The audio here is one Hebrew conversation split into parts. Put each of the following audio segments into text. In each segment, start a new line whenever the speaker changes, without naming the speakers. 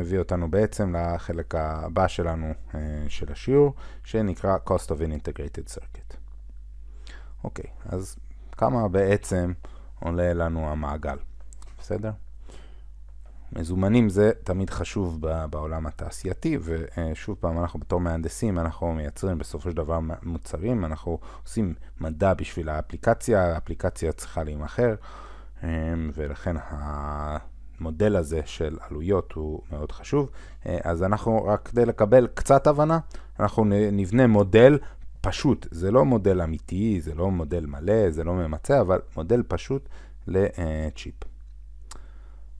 מביא אותנו בעצם לחלק הבא שלנו אה, של השיעור, שנקרא Cost of an Integrated Circuit. אוקיי, אז כמה בעצם עולה לנו המעגל, בסדר? מזומנים זה תמיד חשוב בעולם התעשייתי, ושוב אה, פעם, אנחנו בתור מהנדסים, אנחנו מייצרים בסופו של דבר מוצרים, אנחנו עושים מדע בשביל האפליקציה, האפליקציה צריכה להימכר, אה, ולכן המודל הזה של עלויות הוא מאוד חשוב, אה, אז אנחנו, רק כדי לקבל קצת הבנה, אנחנו נבנה מודל פשוט, זה לא מודל אמיתי, זה לא מודל מלא, זה לא ממצה, אבל מודל פשוט לצ'יפ. אה,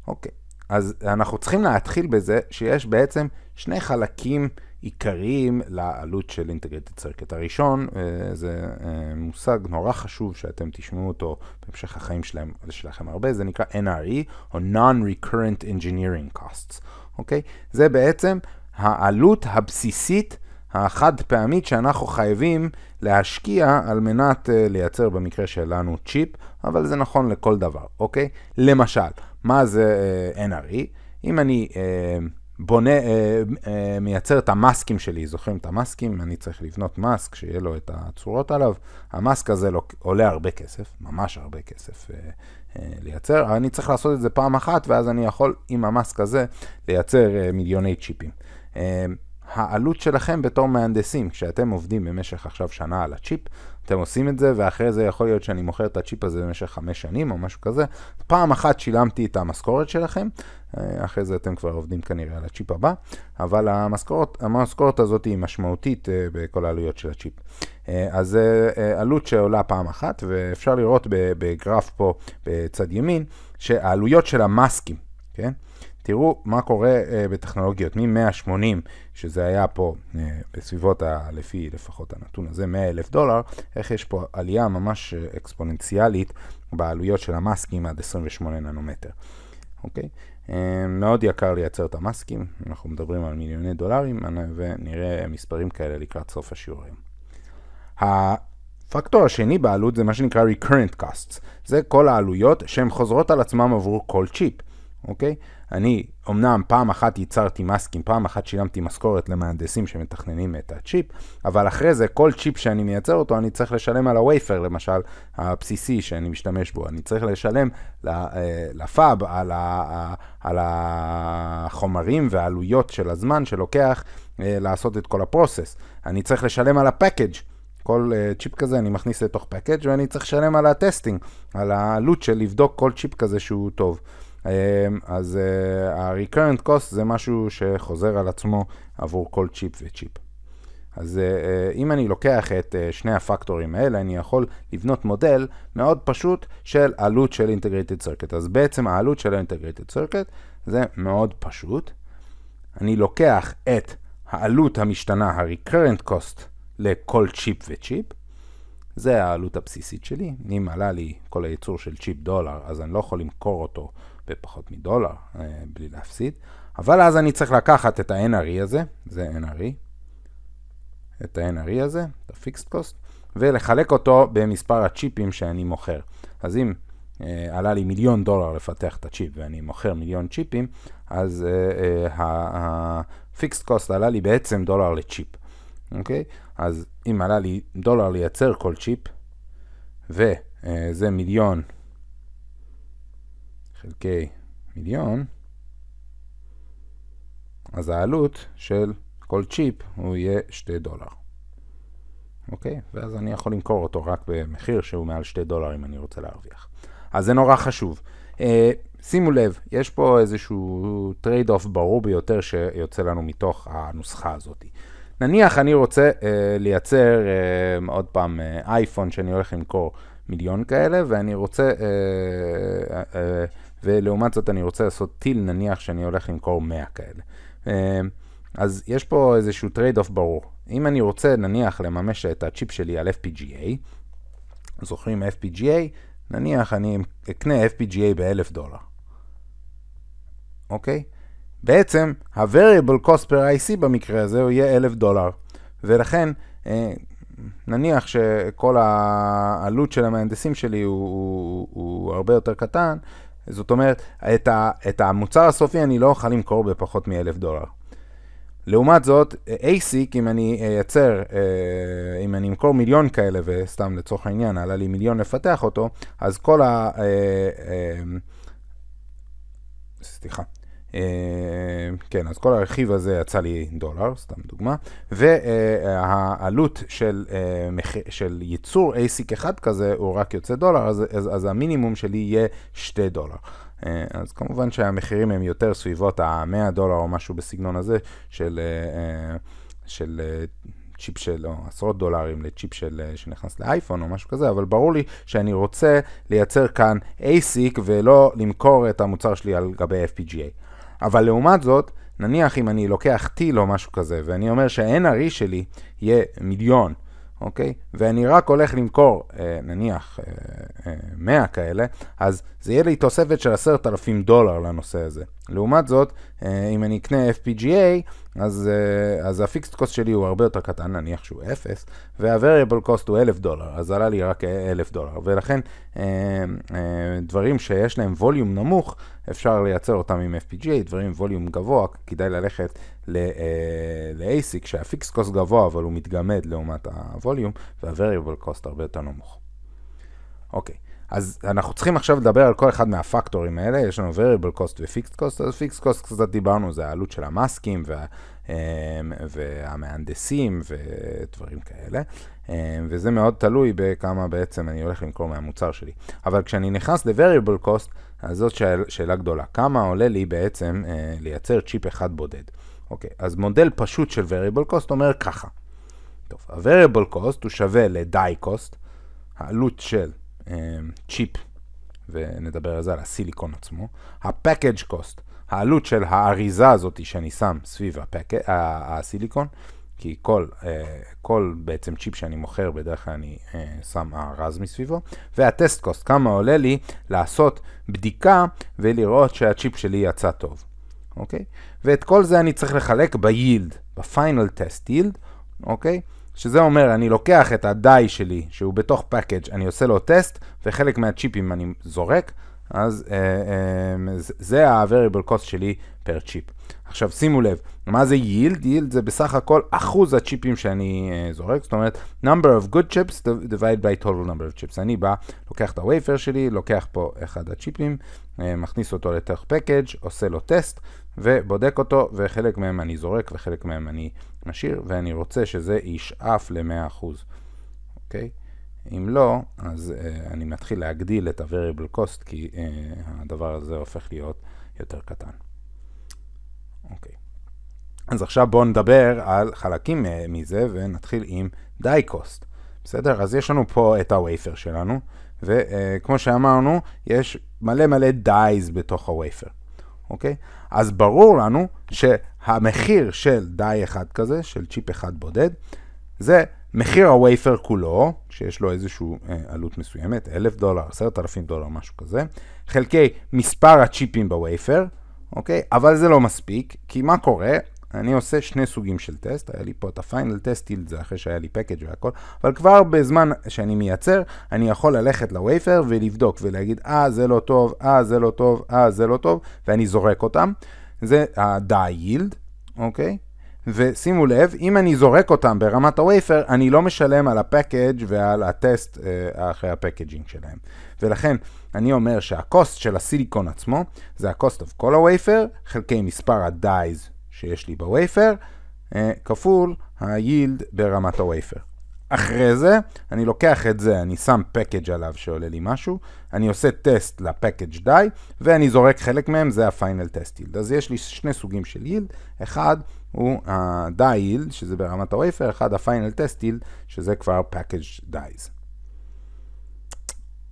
אוקיי. אז אנחנו צריכים להתחיל בזה שיש בעצם שני חלקים עיקריים לעלות של אינטגרטד סרקט. הראשון אה, זה אה, מושג נורא חשוב שאתם תשמעו אותו בהמשך החיים שלהם, שלכם הרבה, זה נקרא NRE או Non-Recurrent Engineering Costs, אוקיי? Okay? זה בעצם העלות הבסיסית החד פעמית שאנחנו חייבים להשקיע על מנת אה, לייצר במקרה שלנו צ'יפ אבל זה נכון לכל דבר, אוקיי? למשל, מה זה אה, NRE? אם אני אה, בונה, אה, אה, מייצר את המאסקים שלי, זוכרים את המאסקים? אני צריך לבנות מאסק שיהיה לו את הצורות עליו. המאסק הזה לא, עולה הרבה כסף, ממש הרבה כסף אה, אה לייצר. אני צריך לעשות את זה פעם אחת, ואז אני יכול עם המאסק הזה לייצר אה, מיליוני צ'יפים. אה, העלות שלכם בתור מהנדסים, כשאתם עובדים במשך עכשיו שנה על הצ'יפ, אתם עושים את זה, ואחרי זה יכול להיות שאני מוכר את הצ'יפ הזה במשך חמש שנים או משהו כזה. פעם אחת שילמתי את המשכורת שלכם, אה, אחרי זה אתם כבר עובדים כנראה על הצ'יפ הבא, אבל המשכורת, המשכורת הזאת היא משמעותית אה, בכל העלויות של הצ'יפ. אה, אז זה עלות שעולה פעם אחת, ואפשר לראות בגרף פה בצד ימין, שהעלויות של המאסקים, כן? תראו מה קורה uh, בטכנולוגיות, מ-180, שזה היה פה uh, בסביבות, ה, לפי לפחות הנתון הזה, 100 אלף דולר, איך יש פה עלייה ממש uh, אקספוננציאלית בעלויות של המאסקים עד 28 ננומטר, אוקיי? Okay? Uh, מאוד יקר לייצר את המאסקים, אנחנו מדברים על מיליוני דולרים, ונראה מספרים כאלה לקראת סוף השיעורים. הפקטור השני בעלות זה מה שנקרא recurrent costs, זה כל העלויות שהן חוזרות על עצמם עבור כל צ'יפ. אוקיי? אני אמנם פעם אחת ייצרתי מסקים, פעם אחת שילמתי משכורת למהנדסים שמתכננים את הצ'יפ, אבל אחרי זה כל צ'יפ שאני מייצר אותו, אני צריך לשלם על הווייפר, למשל, הבסיסי שאני משתמש בו. אני צריך לשלם אה, לפאב על, ה, על החומרים והעלויות של הזמן שלוקח אה, לעשות את כל הפרוסס. אני צריך לשלם על הפקאג'. כל uh, צ'יפ כזה אני מכניס לתוך פקאג' ואני צריך לשלם על הטסטינג, על העלות של לבדוק כל צ'יפ כזה שהוא טוב. אמ, אז אה, ה-recurrent cost זה משהו שחוזר על עצמו עבור כל צ'יפ וצ'יפ. אז אה, אה, אם אני לוקח את שני הפקטורים האלה, אני יכול לבנות מודל מאוד פשוט של עלות של אינטגריטד סרקט. אז בעצם העלות של אינטגריטד סרקט זה מאוד פשוט. אני לוקח את העלות המשתנה, ה-recurrent cost, לכל צ'יפ וצ'יפ. זה העלות הבסיסית שלי. אם עלה לי כל הייצור של צ'יפ דולר, אז אני לא יכול למכור אותו בפחות מדולר, אה, בלי להפסיד. אבל אז אני צריך לקחת את ה-NRE הזה, זה NRE, את ה-NRE הזה, את ה-fixed cost, ולחלק אותו במספר הצ'יפים שאני מוכר. אז אם אה, עלה לי מיליון דולר לפתח את הצ'יפ ואני מוכר מיליון צ'יפים, אז אה, אה, ה-fixed cost עלה לי בעצם דולר לצ'יפ, אוקיי? אז אם עלה לי דולר לייצר כל צ'יפ, וזה אה, מיליון חלקי מיליון, אז העלות של כל צ'יפ הוא יהיה 2 דולר. אוקיי? ואז אני יכול למכור אותו רק במחיר שהוא מעל 2 דולר אם אני רוצה להרוויח. אז זה נורא חשוב. אה, שימו לב, יש פה איזשהו טרייד אוף ברור ביותר שיוצא לנו מתוך הנוסחה הזאת. נניח אני רוצה אה, לייצר אה, עוד פעם אייפון אה, שאני הולך למכור מיליון כאלה, ואני רוצה אה, אה, אה ולעומת זאת אני רוצה לעשות טיל, נניח שאני הולך למכור 100 כאלה. אה, אז יש פה איזשהו טרייד אוף ברור. אם אני רוצה נניח לממש את הצ'יפ שלי על FPGA, זוכרים FPGA? נניח אני אקנה FPGA ב-1000 דולר, אוקיי? בעצם ה-Variable Cost per IC במקרה הזה הוא יהיה 1000 דולר, ולכן אה, נניח שכל העלות של המהנדסים שלי הוא, הוא, הוא הרבה יותר קטן, זאת אומרת, את, ה, את המוצר הסופי אני לא אוכל למכור בפחות מ-1,000 דולר. לעומת זאת, ASIC, אם אני אה, אייצר, אה, אם אני אמכור מיליון כאלה, וסתם לצורך העניין, עלה לי מיליון לפתח אותו, אז כל ה... אה, סליחה. אה, כן, אז כל הרכיב הזה יצא לי דולר, סתם דוגמה, והעלות של, אה, של ייצור ASIC אחד כזה הוא רק יוצא דולר, אז, אז, אז המינימום שלי יהיה 2 דולר. אה, אז כמובן שהמחירים הם יותר סביבות ה-100 דולר או משהו בסגנון הזה של, של צ'יפ של או, עשרות דולרים לצ'יפ של, שנכנס לאייפון או משהו כזה, אבל ברור לי שאני רוצה לייצר כאן ASIC ולא למכור את המוצר שלי על גבי FPGA. אבל לעומת זאת, נניח אם אני לוקח טיל לא או משהו כזה, ואני אומר שה-NRE שלי יהיה מיליון, אוקיי? ואני רק הולך למכור, אה, נניח, אה, אה, 100 כאלה, אז זה יהיה לי תוספת של עשרת אלפים דולר לנושא הזה. לעומת זאת, אה, אם אני אקנה FPGA, אז, אה, אז הפיקסט קוסט שלי הוא הרבה יותר קטן, נניח שהוא 0, והווריאבל קוסט הוא 1,000 דולר, אז עלה לי רק 1,000 אה, דולר. ולכן, דברים שיש להם ווליום נמוך, אפשר לייצר אותם עם FPGA, דברים עם ווליום גבוה, כדאי ללכת ל-ASIC, שהפיקסט קוסט גבוה, אבל הוא מתגמד לעומת הווליום, והווריאבל קוסט הרבה יותר נמוך. אוקיי. Okay. אז אנחנו צריכים עכשיו לדבר על כל אחד מהפקטורים האלה, יש לנו variable cost ו-fixed cost, אז fixed cost קצת דיברנו, זה העלות של המאסקים וה, אמ, והמהנדסים ודברים כאלה, אמ, וזה מאוד תלוי בכמה בעצם אני הולך למכור מהמוצר שלי. אבל כשאני נכנס ל-variable cost, אז זאת שאל, שאלה גדולה, כמה עולה לי בעצם אה, לייצר צ'יפ אחד בודד? אוקיי, אז מודל פשוט של variable cost אומר ככה, טוב, ה-variable cost הוא שווה ל-die cost, העלות של אמ, צ'יפ, ונדבר על זה, על הסיליקון עצמו. ה-package cost, העלות של האריזה הזאת שאני שם סביב הפק... הסיליקון, כי כל, אה, כל בעצם צ'יפ שאני מוכר, בדרך כלל אני אה, שם ארז מסביבו, וה-Test Cost, כמה עולה לי לעשות בדיקה ולראות שהצ'יפ שלי יצא טוב, אוקיי? Okay? ואת כל זה אני צריך לחלק ב-Yield, ב-Final Test Yield, אוקיי? Okay? שזה אומר, אני לוקח את ה-die שלי, שהוא בתוך package, אני עושה לו טסט, וחלק מהצ'יפים אני זורק, אז אה, אה, זה ה-variable cost שלי פר צ'יפ. עכשיו שימו לב, מה זה יילד? יילד זה בסך הכל אחוז הצ'יפים שאני uh, זורק, זאת אומרת, number of good chips divided by total number of chips. אני בא, לוקח את הווייפר שלי, לוקח פה אחד הצ'יפים, uh, מכניס אותו לתוך package, עושה לו טסט, ובודק אותו, וחלק מהם אני זורק וחלק מהם אני משאיר, ואני רוצה שזה ישאף ל-100%, אוקיי? אם לא, אז uh, אני מתחיל להגדיל את ה-Variable Cost, כי uh, הדבר הזה הופך להיות יותר קטן. אוקיי. אז עכשיו בואו נדבר על חלקים אה, מזה, ונתחיל עם Die Cost. בסדר? אז יש לנו פה את הווייפר שלנו, וכמו uh, שאמרנו, יש מלא מלא Dies בתוך הווייפר. אוקיי? אז ברור לנו שהמחיר של די אחד כזה, של צ'יפ אחד בודד, זה מחיר הווייפר כולו, שיש לו איזושהי אה, עלות מסוימת, אלף דולר, עשרת אלפים דולר, משהו כזה, חלקי מספר הצ'יפים בווייפר, אוקיי? אבל זה לא מספיק, כי מה קורה? אני עושה שני סוגים של טסט, היה לי פה את הפיינל טסט טילד, זה אחרי שהיה לי פקאג' והכל, אבל כבר בזמן שאני מייצר, אני יכול ללכת לווייפר ולבדוק ולהגיד, אה, זה לא טוב, אה, זה לא טוב, אה, זה לא טוב, ואני זורק אותם. זה ה-die yield, אוקיי? ושימו לב, אם אני זורק אותם ברמת הווייפר, אני לא משלם על הפקאג' ועל הטסט אה, אחרי הפקאג'ינג שלהם. ולכן, אני אומר שהקוסט של הסיליקון עצמו, זה הקוסט of כל הווייפר, חלקי מספר הדייז שיש לי בווייפר, אה, כפול היילד ברמת הווייפר. אחרי זה, אני לוקח את זה, אני שם פקאג' עליו שעולה לי משהו, אני עושה טסט לפקאג' די, ואני זורק חלק מהם, זה הפיינל טסט יילד. אז יש לי שני סוגים של יילד, אחד הוא ה-die yield, שזה ברמת הווייפר, אחד ה-final test yield, שזה כבר package dies.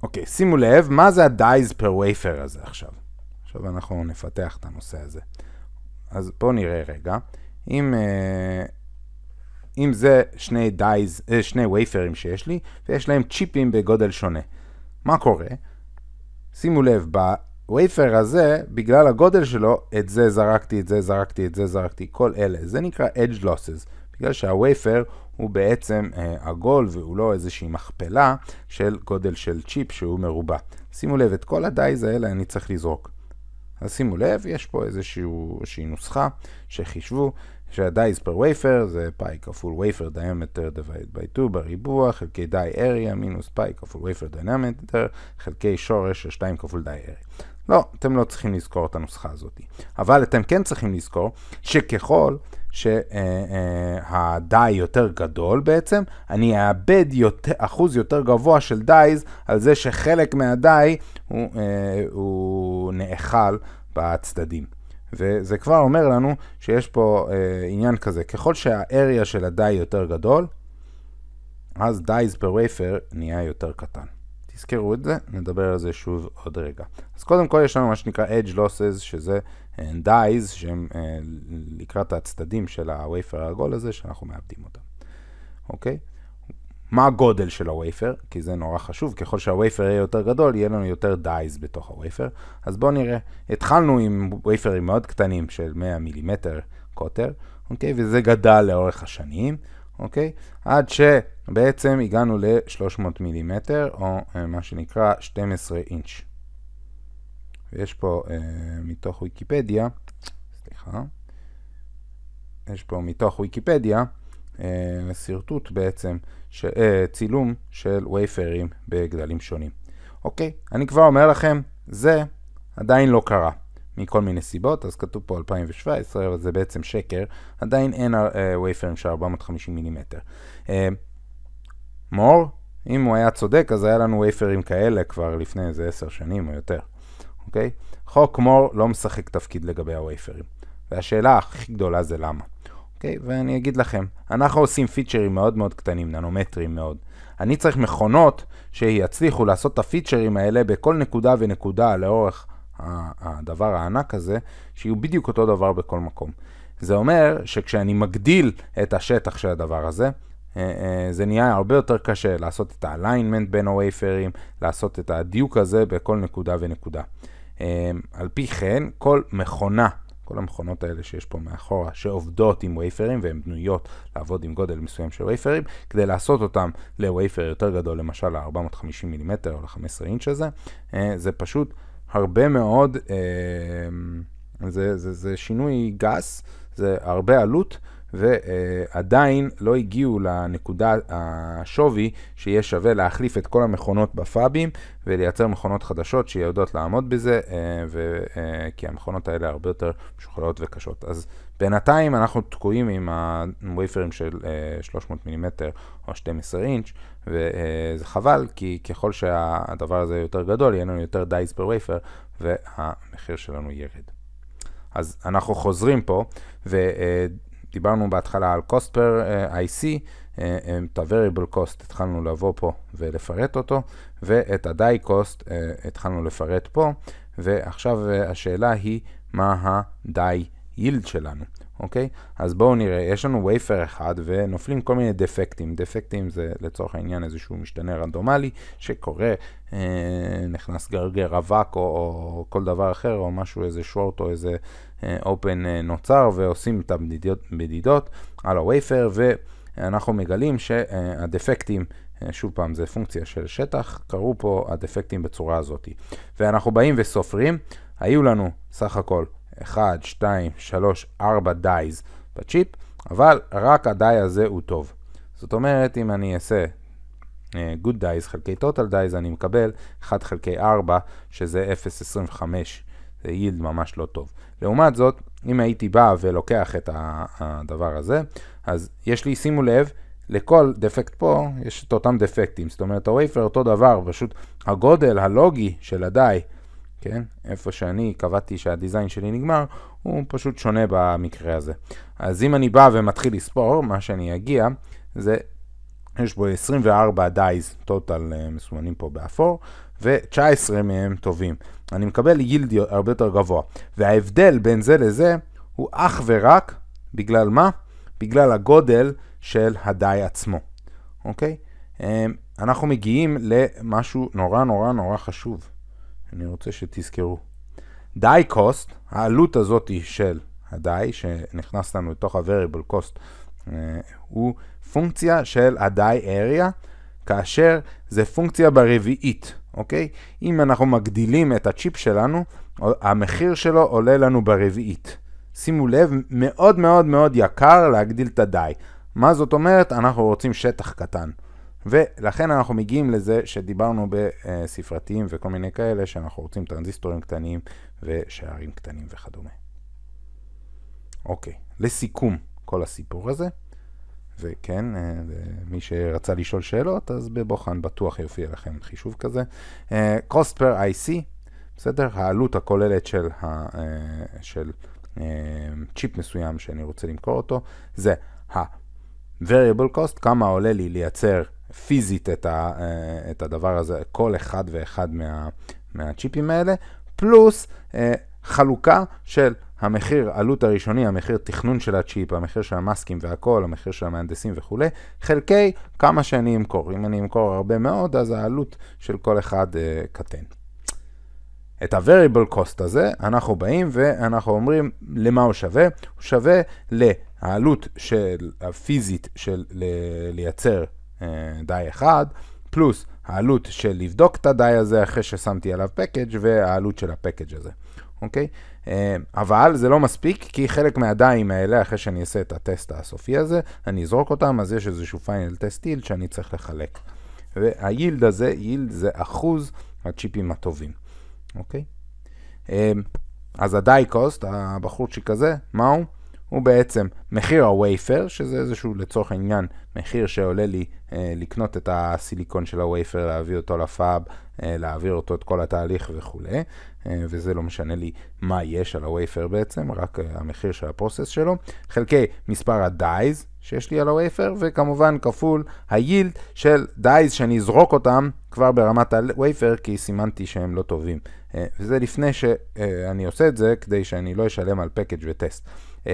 אוקיי, שימו לב, מה זה ה-dies per wafer הזה עכשיו? עכשיו אנחנו נפתח את הנושא הזה. אז בואו נראה רגע. אם, אה, אם זה שני דייז, אה, שני וייפרים שיש לי, ויש להם צ'יפים בגודל שונה. מה קורה? שימו לב, בווייפר הזה, בגלל הגודל שלו, את זה זרקתי, את זה זרקתי, את זה זרקתי, כל אלה. זה נקרא Edge Losses. בגלל שהווייפר הוא בעצם אה, עגול והוא לא איזושהי מכפלה של גודל של צ'יפ שהוא מרובע. שימו לב, את כל הדייז האלה אני צריך לזרוק. אז שימו לב, יש פה איזושהי נוסחה שחישבו שה dice per wafer זה פאי כפול wafer diameter divided by 2 בריבוע, חלקי די area מינוס פאי כפול wafer diameter, חלקי שורש של 2 כפול די area. לא, אתם לא צריכים לזכור את הנוסחה הזאת. אבל אתם כן צריכים לזכור שככל שהדאי יותר גדול בעצם, אני אאבד יותר, אחוז יותר גבוה של דייז על זה שחלק מהדאי הוא, אה, הוא נאכל בצדדים. וזה כבר אומר לנו שיש פה אה, עניין כזה, ככל שהאריה של הדאי יותר גדול, אז דייז פר וייפר נהיה יותר קטן. תזכרו את זה, נדבר על זה שוב עוד רגע. אז קודם כל יש לנו מה שנקרא Edge Losses, שזה אה, Dies, שהם אה, לקראת הצדדים של הווייפר העגול הזה, שאנחנו מאבדים אותם, אוקיי? מה הגודל של הווייפר? כי זה נורא חשוב, ככל שהווייפר יהיה יותר גדול, יהיה לנו יותר Dies בתוך הווייפר. אז בואו נראה. התחלנו עם ווייפרים מאוד קטנים של 100 מילימטר קוטר, אוקיי? וזה גדל לאורך השנים. אוקיי? עד שבעצם הגענו ל-300 מילימטר, או אה, מה שנקרא 12 אינץ'. ויש פה אה, מתוך ויקיפדיה, סליחה, יש פה מתוך ויקיפדיה אה, שרטוט בעצם, ש, אה, צילום של וייפרים בגדלים שונים. אוקיי, אני כבר אומר לכם, זה עדיין לא קרה. מכל מיני סיבות, אז כתוב פה 2017, אבל זה בעצם שקר, עדיין אין וייפרים אה, של 450 מילימטר. אה, מור, אם הוא היה צודק, אז היה לנו ווייפרים כאלה כבר לפני איזה 10 שנים או יותר, אוקיי? חוק מור לא משחק תפקיד לגבי הווייפרים, והשאלה הכי גדולה זה למה. אוקיי? Okay, ואני אגיד לכם, אנחנו עושים פיצ'רים מאוד מאוד קטנים, ננומטרים מאוד. אני צריך מכונות שיצליחו לעשות את הפיצ'רים האלה בכל נקודה ונקודה לאורך הדבר הענק הזה, שיהיו בדיוק אותו דבר בכל מקום. זה אומר שכשאני מגדיל את השטח של הדבר הזה, אה, אה, זה נהיה הרבה יותר קשה לעשות את האליינמנט בין הווייפרים, לעשות את הדיוק הזה בכל נקודה ונקודה. אה, על פי כן, כל מכונה, כל המכונות האלה שיש פה מאחורה, שעובדות עם וייפרים והן בנויות לעבוד עם גודל מסוים של וייפרים, כדי לעשות אותם לווייפר יותר גדול, למשל ל-450 מילימטר או ל-15 אינץ' הזה, זה פשוט הרבה מאוד, אה, זה, זה, זה שינוי גס, זה הרבה עלות, ועדיין לא הגיעו לנקודה השווי שיהיה שווה להחליף את כל המכונות בפאבים ולייצר מכונות חדשות שיודעות לעמוד בזה, אה, ו... אה, כי המכונות האלה הרבה יותר משוכללות וקשות. אז בינתיים אנחנו תקועים עם הוויפרים של 300 אה, מילימטר או 12 אינץ', וזה חבל, כי ככל שהדבר הזה יותר גדול, יהיה לנו יותר דייס פר וויפר, והמחיר שלנו ירד. אז אנחנו חוזרים פה, ודיברנו בהתחלה על cost per אה, IC, אה, את ה-Variable cost התחלנו לבוא פה ולפרט אותו, ואת ה-Die cost התחלנו לפרט פה, ועכשיו השאלה היא מה ה-Die היילד שלנו, אוקיי? אז בואו נראה, יש לנו וייפר אחד ונופלים כל מיני דפקטים. דפקטים זה לצורך העניין איזשהו משתנה רנדומלי שקורה, אה, נכנס גרגר אבק או, או כל דבר אחר, או משהו, איזה שורט או איזה אופן אה, אה, נוצר, ועושים את המדידות על הווייפר, ואנחנו מגלים שהדפקטים... אה, שוב פעם, זה פונקציה של שטח, קרו פה הדפקטים בצורה הזאת. ואנחנו באים וסופרים, היו לנו סך הכל 1, 2, 3, 4 דייז בצ'יפ, אבל רק הדי הזה הוא טוב. זאת אומרת, אם אני אעשה uh, good dice חלקי total dice, אני מקבל 1 חלקי 4, שזה 0.25. זה יילד ממש לא טוב. לעומת זאת, אם הייתי בא ולוקח את הדבר הזה, אז יש לי, שימו לב, לכל דפקט פה יש את אותם דפקטים. זאת אומרת, הווייפר אותו דבר, פשוט הגודל הלוגי של הדי כן? איפה שאני קבעתי שהדיזיין שלי נגמר, הוא פשוט שונה במקרה הזה. אז אם אני בא ומתחיל לספור, מה שאני אגיע זה, יש בו 24 דייז טוטל אה, מסומנים פה באפור, ו-19 מהם טובים. אני מקבל יילד הרבה יותר גבוה. וההבדל בין זה לזה הוא אך ורק, בגלל מה? בגלל הגודל של הדי עצמו, אוקיי? אה, אנחנו מגיעים למשהו נורא נורא נורא חשוב. אני רוצה שתזכרו. די קוסט, העלות הזאת של הדי שנכנס לנו לתוך ה-variable cost, אה, הוא פונקציה של הדי אריה, כאשר זה פונקציה ברביעית, אוקיי? אם אנחנו מגדילים את הצ'יפ שלנו, המחיר שלו עולה לנו ברביעית. שימו לב, מאוד מאוד מאוד יקר להגדיל את הדי. מה זאת אומרת? אנחנו רוצים שטח קטן. ולכן אנחנו מגיעים לזה שדיברנו בספרתיים וכל מיני כאלה, שאנחנו רוצים טרנזיסטורים קטנים ושערים קטנים וכדומה. אוקיי, לסיכום כל הסיפור הזה, וכן, אה, מי שרצה לשאול שאלות, אז בבוחן בטוח יופיע לכם חישוב כזה. cost אה, per IC, בסדר? העלות הכוללת של, ה, אה, של צ'יפ מסוים שאני רוצה למכור אותו, זה ה-Variable cost, כמה עולה לי לייצר פיזית את, ה, אה, את הדבר הזה, כל אחד ואחד מה, מהצ'יפים האלה, פלוס אה, חלוקה של המחיר עלות הראשוני, המחיר תכנון של הצ'יפ, המחיר של המאסקים והכל, המחיר של המהנדסים וכולי, חלקי כמה שאני אמכור. אם אני אמכור הרבה מאוד, אז העלות של כל אחד אה, קטן. את ה-Variable Cost הזה, אנחנו באים ואנחנו אומרים למה הוא שווה. הוא שווה ל... העלות של, הפיזית של לייצר אה, די אחד, פלוס העלות של לבדוק את הדי הזה אחרי ששמתי עליו פקאג' והעלות של הפקאג' הזה, אוקיי? אה, אבל זה לא מספיק, כי חלק מהדיים האלה, אחרי שאני אעשה את הטסט הסופי הזה, אני אזרוק אותם, אז יש איזשהו פיינל טסט יילד שאני צריך לחלק. והיילד הזה, יילד זה אחוז הצ'יפים הטובים, אוקיי? אה, אז הדיי קוסט, הבחורצ'יק הזה, מה הוא? הוא בעצם מחיר הווייפר, שזה איזשהו לצורך העניין מחיר שעולה לי אה, לקנות את הסיליקון של הווייפר, להביא אותו לפאב, אה, להעביר אותו את כל התהליך וכולי, אה, וזה לא משנה לי מה יש על הווייפר בעצם, רק אה, המחיר של הפרוסס שלו, חלקי מספר הדייז שיש לי על הווייפר, וכמובן כפול היילד של דייז שאני אזרוק אותם כבר ברמת הווייפר, כי סימנתי שהם לא טובים. אה, וזה לפני שאני אה, עושה את זה, כדי שאני לא אשלם על פקאג' וטסט. אמ,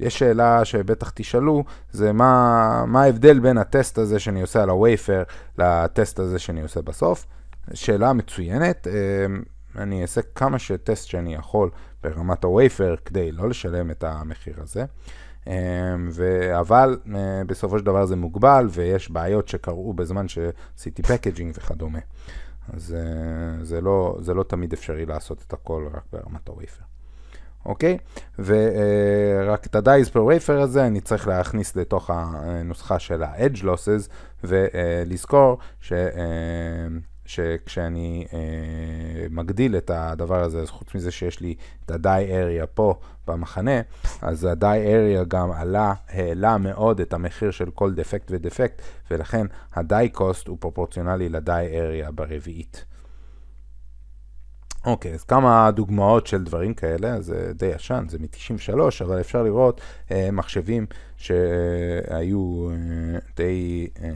יש שאלה שבטח תשאלו, זה מה, מה ההבדל בין הטסט הזה שאני עושה על הווייפר לטסט הזה שאני עושה בסוף. שאלה מצוינת, אמ, אני אעשה כמה שטסט שאני יכול ברמת הווייפר כדי לא לשלם את המחיר הזה. אמ, ו... אבל אה, בסופו של דבר זה מוגבל ויש בעיות שקרו בזמן שעשיתי פקג'ינג וכדומה. אז אה, זה לא, זה לא תמיד אפשרי לעשות את הכל רק ברמת הוויפר. אוקיי? ורק את ה-Dice per wafer הזה אני צריך להכניס לתוך הנוסחה של ה-edge losses ולזכור ש... אה, שכשאני אה, מגדיל את הדבר הזה, אז חוץ מזה שיש לי את ה-die area פה במחנה, אז ה-die area גם עלה, העלה מאוד את המחיר של כל דפקט ודפקט, ולכן ה-die cost הוא פרופורציונלי ל-die area ברביעית. אוקיי, okay, אז כמה דוגמאות של דברים כאלה, זה די ישן, זה מ-93, אבל אפשר לראות אה, מחשבים שהיו אה, די, אה,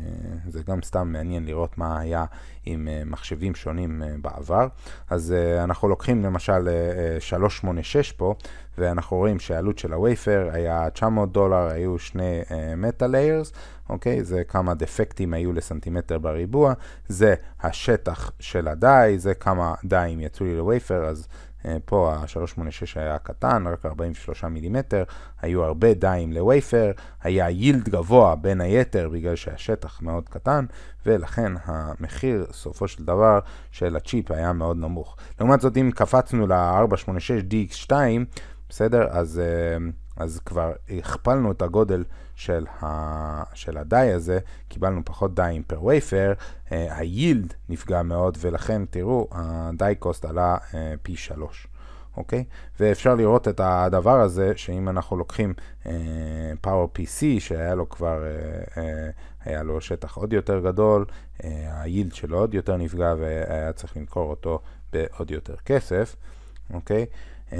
זה גם סתם מעניין לראות מה היה עם אה, מחשבים שונים אה, בעבר. אז אה, אנחנו לוקחים למשל אה, 386 אה, פה, ואנחנו רואים שהעלות של הווייפר היה 900 דולר, היו שני מטה אה, ליירס. אוקיי? זה כמה דפקטים היו לסנטימטר בריבוע, זה השטח של הדאי, זה כמה דאים יצאו לי לווייפר, אז אה, פה ה-386 היה קטן, רק 43 מילימטר, היו הרבה דאים לווייפר, היה יילד גבוה בין היתר בגלל שהשטח מאוד קטן, ולכן המחיר סופו של דבר של הצ'יפ היה מאוד נמוך. לעומת זאת, אם קפצנו ל-486DX2, בסדר? אז... אה, אז כבר הכפלנו את הגודל של, ה... של הדי הזה, קיבלנו פחות דיים פר וייפר, אה, היילד נפגע מאוד, ולכן תראו, הדי קוסט עלה אה, פי שלוש. אוקיי? ואפשר לראות את הדבר הזה, שאם אנחנו לוקחים אה, PC, שהיה לו כבר, uh, uh, היה לו שטח עוד יותר גדול, uh, היילד שלו עוד יותר נפגע והיה צריך למכור אותו בעוד יותר כסף, אוקיי? Okay? אמ,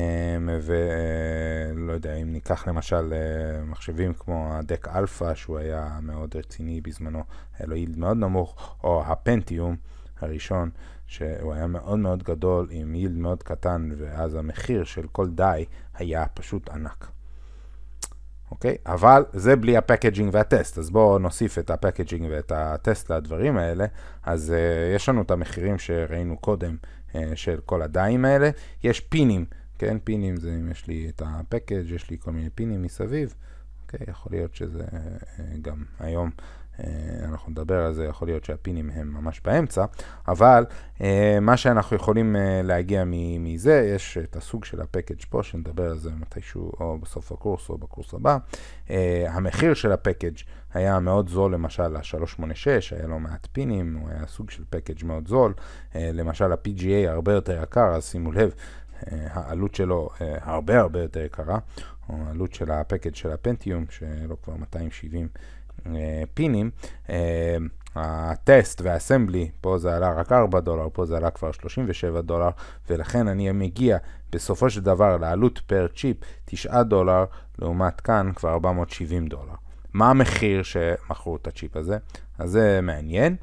ולא אה, יודע, אם ניקח למשל אה, מחשבים כמו הדק אלפא, שהוא היה מאוד רציני בזמנו, היה לו יילד מאוד נמוך, או הפנטיום הראשון, שהוא היה מאוד מאוד גדול עם יילד מאוד קטן, ואז המחיר של כל די היה פשוט ענק. אוקיי? Okay, אבל זה בלי הפקג'ינג והטסט, אז בואו נוסיף את הפקג'ינג ואת הטסט לדברים האלה. אז uh, יש לנו את המחירים שראינו קודם uh, של כל הדיים האלה. יש פינים כן, פינים זה אם יש לי את הפקאג', יש לי כל מיני פינים מסביב, אוקיי, יכול להיות שזה אה, גם היום. אה, אנחנו נדבר על זה, יכול להיות שהפינים הם ממש באמצע, אבל אה, מה שאנחנו יכולים להגיע מזה, יש את הסוג של הפקאג' פה, שנדבר על זה מתישהו או בסוף הקורס או בקורס הבא. המחיר של הפקאג' היה מאוד זול, למשל ה-386, היה לו לא מעט פינים, הוא היה סוג של פקאג' מאוד זול. למשל ה-PGA הרבה יותר יקר, אז שימו לב, אה, העלות שלו אה, הרבה הרבה יותר יקרה, או העלות של הפקד של הפנטיום, שלו כבר 270 אה, פינים. הטסט והאסמבלי, פה זה עלה רק 4 דולר, פה זה עלה כבר 37 דולר, ולכן אני מגיע בסופו של דבר לעלות פר צ'יפ 9 דולר, לעומת כאן כבר 470 דולר. מה המחיר שמכרו את הצ'יפ הזה? אז זה מעניין,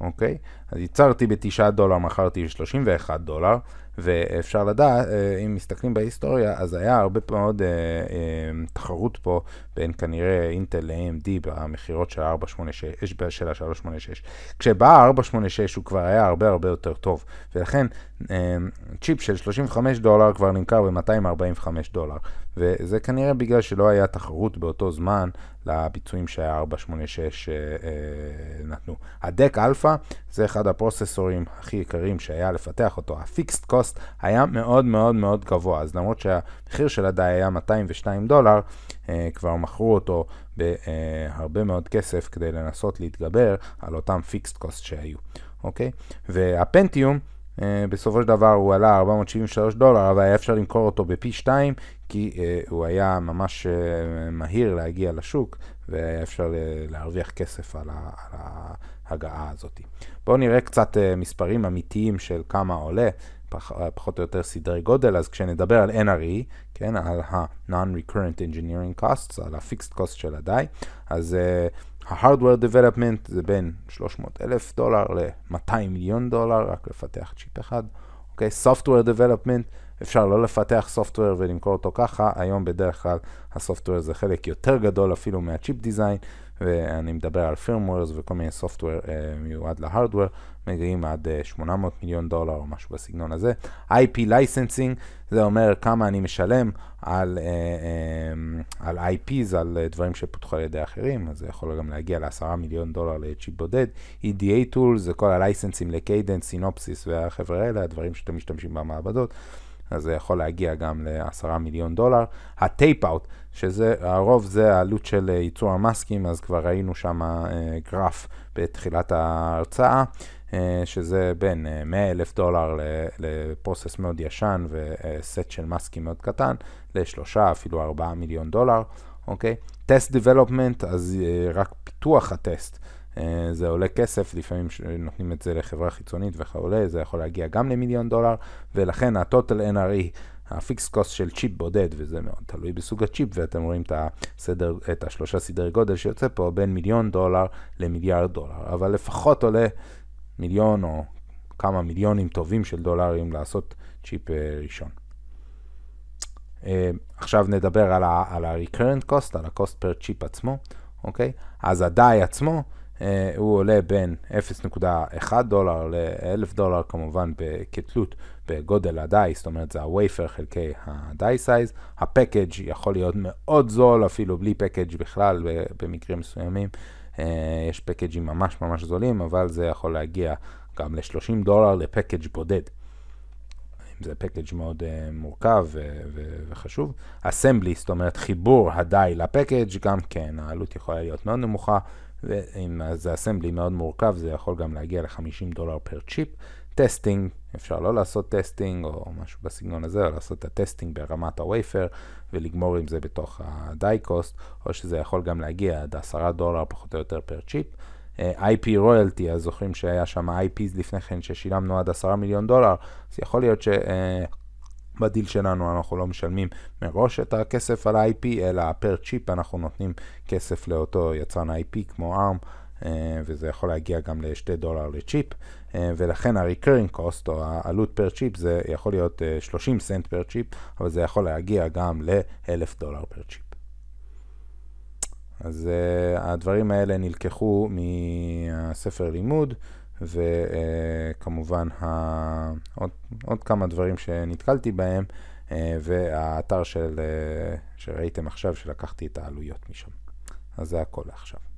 אוקיי? אז ייצרתי ב-9 דולר, מכרתי ב-31 דולר. ואפשר לדעת, אה, אם מסתכלים בהיסטוריה, אז היה הרבה מאוד אה, אה, תחרות פה בין כנראה אינטל ל-AMD במכירות של ה-486, של ה-386. כשבא ה-486 הוא כבר היה הרבה הרבה יותר טוב, ולכן צ'יפ של 35 דולר כבר נמכר ב-245 דולר, וזה כנראה בגלל שלא היה תחרות באותו זמן לביצועים שה-486 אה, אה, נתנו. הדק אלפא זה אחד הפרוססורים הכי יקרים שהיה לפתח אותו. הפיקסט קוסט היה מאוד מאוד מאוד גבוה, אז למרות שהמחיר של הדאי היה 202 דולר, אה, כבר מכרו אותו בהרבה מאוד כסף כדי לנסות להתגבר על אותם פיקסט קוסט שהיו, אוקיי? והפנטיום Uh, בסופו של דבר הוא עלה 473 דולר, אבל היה אפשר למכור אותו בפי 2, כי uh, הוא היה ממש uh, מהיר להגיע לשוק, והיה אפשר uh, להרוויח כסף על, ה, על ההגעה הזאת. בואו נראה קצת uh, מספרים אמיתיים של כמה עולה, פח, פחות או יותר סדרי גודל, אז כשנדבר על NRE, כן, על ה-Non-Recurrent Engineering Costs, על ה-Fixed Cost של הדאי, אז... Uh, ה-hardware development זה בין 300 אלף דולר ל-200 מיליון דולר, רק לפתח צ'יפ אחד. אוקיי, okay, software development, אפשר לא לפתח software ולמכור אותו ככה, היום בדרך כלל ה-software זה חלק יותר גדול אפילו מהצ'יפ דיזיין. ואני מדבר על firmwares וכל מיני software uh, מיועד להארדוור, מגיעים עד uh, אה, 800 מיליון דולר או משהו בסגנון הזה. IP licensing, זה אומר כמה אני משלם על, uh, על IPs, על uh, דברים שפותחו על ידי אחרים, אז זה יכול גם להגיע לעשרה מיליון דולר לצ'יפ בודד. EDA tools, זה כל הלייסנסים לקיידנס, סינופסיס והחבר'ה האלה, הדברים שאתם משתמשים במעבדות. אז זה יכול להגיע גם ל-10 מיליון דולר. הטייפ-אוט, שזה, הרוב זה העלות של אה, ייצור המאסקים, אז כבר ראינו שם אה, גרף בתחילת ההרצאה. אה, שזה בין 100 אלף דולר לפרוסס מאוד ישן וסט של מאסקים מאוד קטן, לשלושה, אפילו 4 מיליון דולר, אוקיי? טסט דיבלופמנט, אז רק פיתוח הטסט, אה, זה עולה כסף, לפעמים נותנים את זה לחברה חיצונית וכולי, זה יכול להגיע גם למיליון דולר, ולכן הטוטל NRE, הפיקס קוסט של צ'יפ בודד, וזה מאוד תלוי בסוג הצ'יפ, ואתם רואים את, הסדר, את השלושה סדרי גודל שיוצא פה, בין מיליון דולר למיליארד דולר, אבל לפחות עולה מיליון או כמה מיליונים טובים של דולרים לעשות צ'יפ אה, ראשון. אה, עכשיו נדבר על ה-recurrent cost, על ה-cost per צ'יפ עצמו, אוקיי? אז ה-die עצמו, אה, הוא עולה בין 0.1 דולר ל-1,000 דולר כמובן כתלות בגודל הדייס, זאת אומרת זה הווייפר חלקי הדייס סייז. הפקאג' יכול להיות מאוד זול, אפילו בלי פקאג' בכלל במקרים מסוימים. אה, יש פקאג'ים ממש ממש זולים, אבל זה יכול להגיע גם ל-30 דולר לפקאג' בודד. זה פקאג' מאוד uh, מורכב ו- ו- וחשוב. אסמבלי, זאת אומרת חיבור הדי לפקאג', גם כן העלות יכולה להיות מאוד נמוכה, ואם זה אסמבלי מאוד מורכב, זה יכול גם להגיע ל-50 דולר פר צ'יפ. טסטינג, אפשר לא לעשות טסטינג או משהו בסגנון הזה, או לעשות את הטסטינג ברמת הווייפר ולגמור עם זה בתוך הדייקוסט, או שזה יכול גם להגיע עד 10 דולר פחות או יותר פר צ'יפ. אה, IP רויאלטי, אז זוכרים שהיה שם IPs לפני כן ששילמנו עד 10 מיליון דולר, אז יכול להיות ש... Uh, בדיל שלנו אנחנו לא משלמים מראש את הכסף על ה-IP, אלא פר צ'יפ אנחנו נותנים כסף לאותו יצרן IP כמו ARM, אה, וזה יכול להגיע גם ל-2 דולר לצ'יפ, אה, ולכן ה-recurring cost או העלות פר צ'יפ זה יכול להיות 30 אה, סנט פר צ'יפ, אבל זה יכול להגיע גם ל-1,000 דולר פר צ'יפ. אז uh, הדברים האלה נלקחו מהספר לימוד וכמובן uh, עוד, עוד כמה דברים שנתקלתי בהם, uh, והאתר של, uh, שראיתם עכשיו, שלקחתי את העלויות משם. אז זה הכל עכשיו.